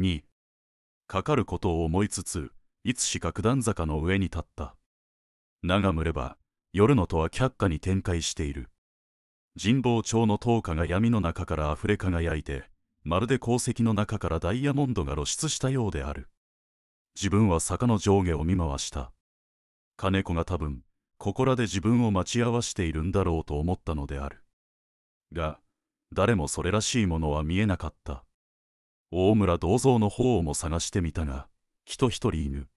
にかかることを思いつついつしか九段坂の上に立った長むれば夜のとは却下に展開している神保町の灯火が闇の中からあふれ輝いてまるで鉱石の中からダイヤモンドが露出したようである自分は坂の上下を見回した金子が多分ここらで自分を待ち合わせているんだろうと思ったのであるが誰もそれらしいものは見えなかった大村銅像の方も探してみたが人一人犬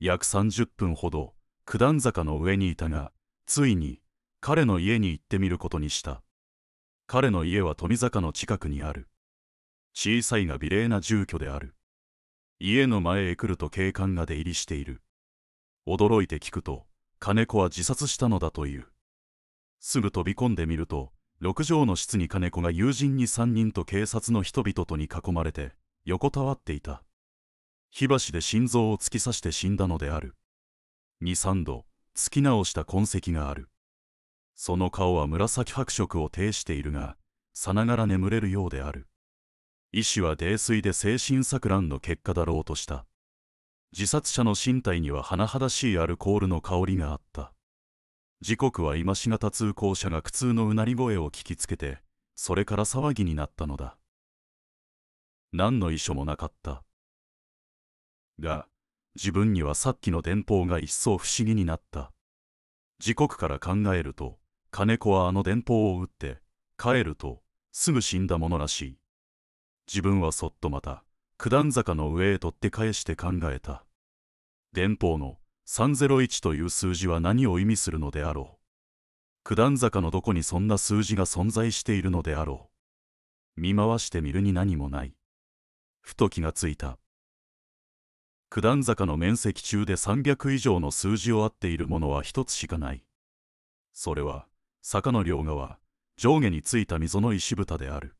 約30分ほど九段坂の上にいたがついに彼の家に行ってみることにした彼の家は富坂の近くにある小さいが美麗な住居である家の前へ来ると警官が出入りしている驚いて聞くと金子は自殺したのだというすぐ飛び込んでみると6畳の室に金子が友人に3人と警察の人々とに囲まれて横たわっていた火箸で心臓を突き刺して死んだのである23度突き直した痕跡があるその顔は紫白色を呈しているがさながら眠れるようである医師は泥酔で精神錯乱の結果だろうとした自殺者の身体には甚だしいアルコールの香りがあった時刻は今しがた通行者が苦痛のうなり声を聞きつけてそれから騒ぎになったのだ何の遺書もなかったが自分にはさっきの電報が一層不思議になった時刻から考えると金子はあの電報を打って帰るとすぐ死んだものらしい自分はそっとまた九段坂の上へ取って返して考えた電報の301という数字は何を意味するのであろう九段坂のどこにそんな数字が存在しているのであろう見回してみるに何もないふと気がついた九段坂の面積中で300以上の数字を合っているものは一つしかないそれは坂の両側上下についた溝の石蓋である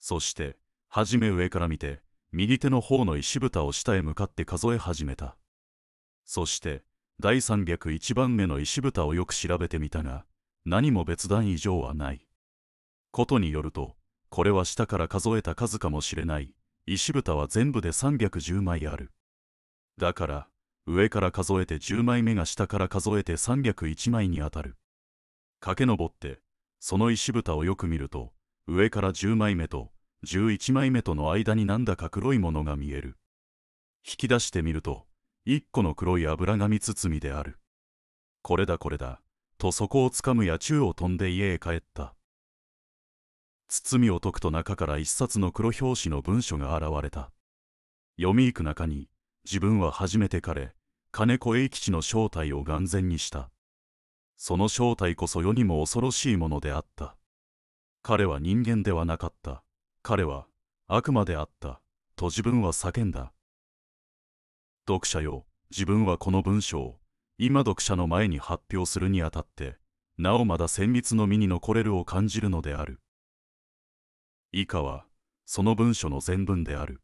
そして初め上から見て右手の方の石蓋を下へ向かって数え始めたそして第301番目の石蓋をよく調べてみたが何も別段異常はないことによるとこれは下から数えた数かもしれない石蓋は全部で310枚あるだから上から数えて10枚目が下から数えて301枚にあたる駆け上ってその石蓋をよく見ると上から10枚目と11枚目との間になんだか黒いものが見える引き出してみると一個の黒い油紙包みである。これだこれだ、とそこをつかむ野中を飛んで家へ帰った。包みを解くと中から一冊の黒表紙の文書が現れた。読み行く中に、自分は初めて彼、金子栄吉の正体を眼前にした。その正体こそ世にも恐ろしいものであった。彼は人間ではなかった。彼は、悪魔であった。と自分は叫んだ。読者よ、自分はこの文章を、今読者の前に発表するにあたって、なおまだ戦密の身に残れるを感じるのである。以下は、その文書の全文である。